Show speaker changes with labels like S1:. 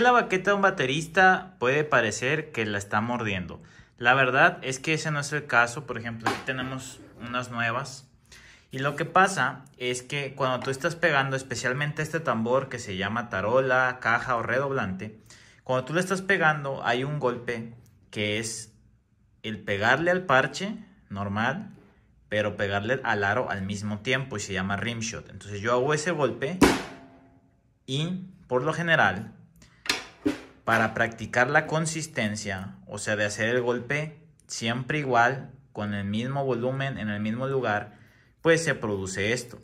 S1: la baqueta de un baterista puede parecer que la está mordiendo? La verdad es que ese no es el caso. Por ejemplo, aquí tenemos unas nuevas. Y lo que pasa es que cuando tú estás pegando especialmente este tambor que se llama tarola, caja o redoblante, cuando tú le estás pegando hay un golpe que es el pegarle al parche normal, pero pegarle al aro al mismo tiempo y se llama rimshot. Entonces yo hago ese golpe y por lo general para practicar la consistencia, o sea, de hacer el golpe siempre igual, con el mismo volumen, en el mismo lugar, pues se produce esto.